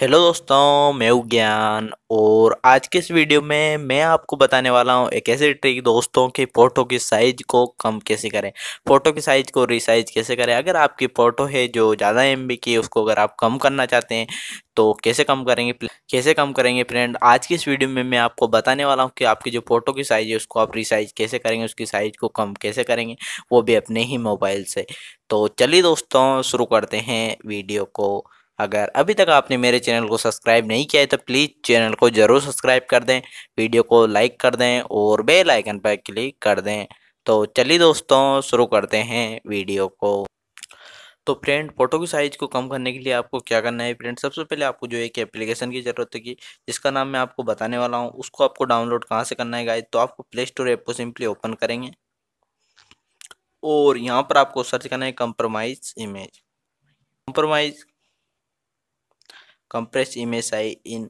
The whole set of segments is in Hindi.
हेलो दोस्तों मैं ज्ञान और आज के इस वीडियो में मैं आपको बताने वाला हूँ एक ऐसी ट्रिक दोस्तों की फ़ोटो की साइज़ को कम कैसे करें फ़ोटो की साइज़ को रिसाइज कैसे करें अगर आपकी फ़ोटो है जो ज़्यादा एम की है उसको अगर आप कम करना चाहते हैं तो कैसे कम करेंगे कैसे कम करेंगे फ्रेंड आज की इस वीडियो में मैं आपको बताने वाला हूँ कि आपकी जो फ़ोटो की साइज़ है उसको आप रिसाइज कैसे करेंगे उसकी साइज़ को कम कैसे करेंगे वो भी अपने ही मोबाइल से तो चलिए दोस्तों शुरू करते हैं वीडियो को अगर अभी तक आपने मेरे चैनल को सब्सक्राइब नहीं किया है तो प्लीज़ चैनल को ज़रूर सब्सक्राइब कर दें वीडियो को लाइक कर दें और बेल आइकन पर क्लिक कर दें तो चलिए दोस्तों शुरू करते हैं वीडियो को तो फ्रेंड फ़ोटो की साइज़ को कम करने के लिए आपको क्या करना है फ्रेंड सबसे पहले आपको जो एक एप्लीकेशन की ज़रूरत होगी जिसका नाम मैं आपको बताने वाला हूँ उसको आपको डाउनलोड कहाँ से करना है गाइज तो आपको प्ले स्टोर ऐप को सिंपली ओपन करेंगे और यहाँ पर आपको सर्च करना है compromise image compromise compress image I in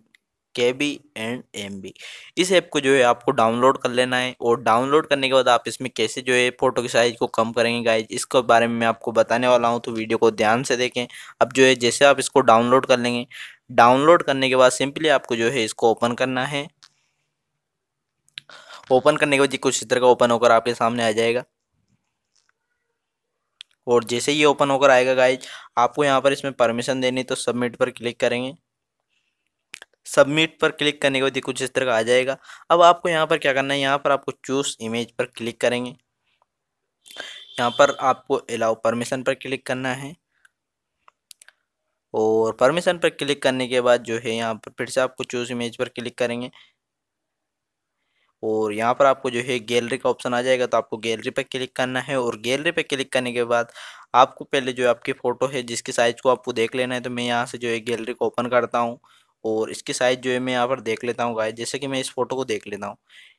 K B and M B इस ऐप को जो है आपको डाउनलोड कर लेना है और डाउनलोड करने के बाद आप इसमें कैसे जो है फ़ोटो की साइज़ को कम करेंगे गाइज इसके बारे में मैं आपको बताने वाला हूँ तो वीडियो को ध्यान से देखें अब जो है जैसे आप इसको डाउनलोड कर लेंगे डाउनलोड करने के बाद सिंपली आपको जो है इसको ओपन करना है ओपन करने के बाद कुछ इस तरह का ओपन होकर आपके सामने आ जाएगा और जैसे ये ओपन होकर आएगा गाइज आपको यहाँ पर इसमें परमिशन देनी तो सबमिट पर क्लिक करेंगे सबमिट पर क्लिक करने के बाद कुछ इस तरह का आ जाएगा अब आपको यहाँ पर क्या करना है यहाँ पर आपको चूज इमेज पर क्लिक करेंगे यहाँ पर आपको अलाउ परमिशन पर क्लिक करना है और परमिशन पर क्लिक करने के बाद जो है यहाँ पर फिर से आपको चूज इमेज पर क्लिक करेंगे और यहाँ पर आपको जो है गैलरी का ऑप्शन आ जाएगा तो आपको गैलरी पर क्लिक करना है और गैलरी पर क्लिक करने के बाद आपको पहले जो आपकी फ़ोटो है जिसकी साइज़ को आपको देख लेना है तो मैं यहाँ से जो है गैलरी को ओपन करता हूँ और इसकी साइज़ जो है मैं यहाँ पर देख लेता हूँ गाय जैसे कि मैं इस फ़ोटो को देख लेता हूँ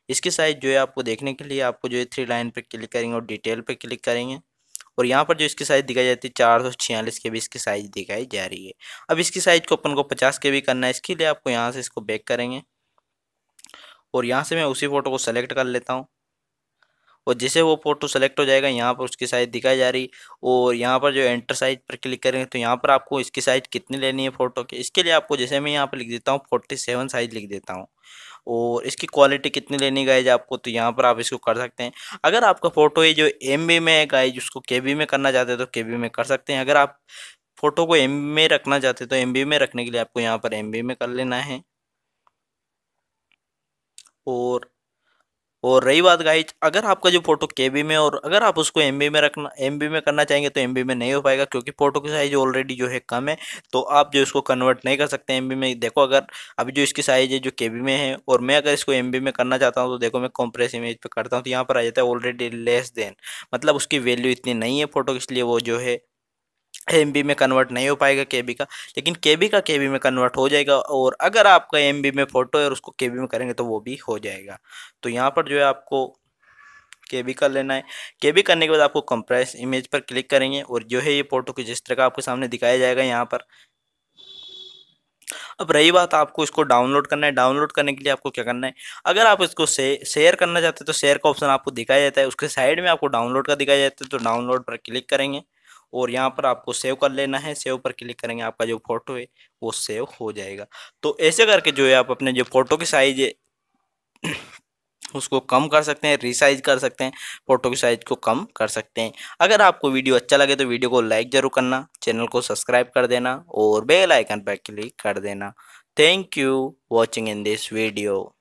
इसकी साइज़ जो है आपको देखने के लिए आपको जो है थ्री लाइन पर क्लिक करेंगे और डिटेल पर क्लिक करेंगे और यहाँ पर जो इसकी साइज़ दिखाई जाती है चार सौ छियालीस के भी इसकी साइज़ दिखाई जा रही है अब इसकी साइज़ को अपन को पचास के भी करना है इसके लिए आपको यहाँ से इसको बैक करेंगे और यहाँ से मैं उसी फ़ोटो को सेलेक्ट कर लेता हूँ और जैसे वो फ़ोटो सेलेक्ट हो जाएगा यहाँ पर उसकी साइज़ दिखाई जा रही और यहाँ पर जो एंटर साइज पर क्लिक करेंगे तो यहाँ पर आपको इसकी साइज़ कितनी लेनी है फ़ोटो की इसके लिए आपको जैसे मैं यहाँ पर लिख देता हूँ फोर्टी सेवन साइज़ लिख देता हूँ और इसकी क्वालिटी कितनी लेनी गाइज आपको तो यहाँ पर आप इसको कर सकते हैं अगर आपका फ़ोटो ये जो एम में है गाइज उसको के में करना चाहते हैं तो के में कर सकते हैं अगर आप फ़ोटो को एम में रखना चाहते हैं तो एम में रखने के लिए आपको यहाँ पर एम में कर लेना है और और रही बात गाइज अगर आपका जो फोटो के बी में और अगर आप उसको एम में रखना एम में करना चाहेंगे तो एम में नहीं हो पाएगा क्योंकि फोटो की साइज ऑलरेडी जो है कम है तो आप जो इसको कन्वर्ट नहीं कर सकते एम में देखो अगर अभी जो इसकी साइज है जो के में है और मैं अगर इसको एम में करना चाहता हूँ तो देखो मैं कॉम्प्रेस इमेज पर करता हूँ तो यहाँ पर आ जाता है ऑलरेडी लेस देन मतलब उसकी वैल्यू इतनी नहीं है फोटो इसलिए वो जो है एम में कन्वर्ट नहीं हो पाएगा के का लेकिन के का के में कन्वर्ट हो जाएगा और अगर आपका एम में फ़ोटो है और उसको के में करेंगे तो वो भी हो जाएगा तो यहाँ पर जो है आपको के बी कर लेना है के बी करने के बाद आपको कंप्रेस इमेज पर क्लिक करेंगे और जो है ये फ़ोटो को जिस तरह का आपके सामने दिखाया जाएगा यहाँ पर अब रही बात आपको इसको डाउनलोड करना है डाउनलोड करने के लिए आपको क्या करना है अगर आप इसको से, शेयर करना चाहते हैं तो शेयर का ऑप्शन आपको दिखाया जाता है उसके साइड में आपको डाउनलोड का दिखाया जाता है तो डाउनलोड पर क्लिक करेंगे और यहाँ पर आपको सेव कर लेना है सेव पर क्लिक करेंगे आपका जो फोटो है वो सेव हो जाएगा तो ऐसे करके जो है आप अपने जो फोटो की साइज है उसको कम कर सकते हैं रिसाइज कर सकते हैं फोटो की साइज को कम कर सकते हैं अगर आपको वीडियो अच्छा लगे तो वीडियो को लाइक ज़रूर करना चैनल को सब्सक्राइब कर देना और बेल आइकन पर क्लिक कर देना thank you watching in this video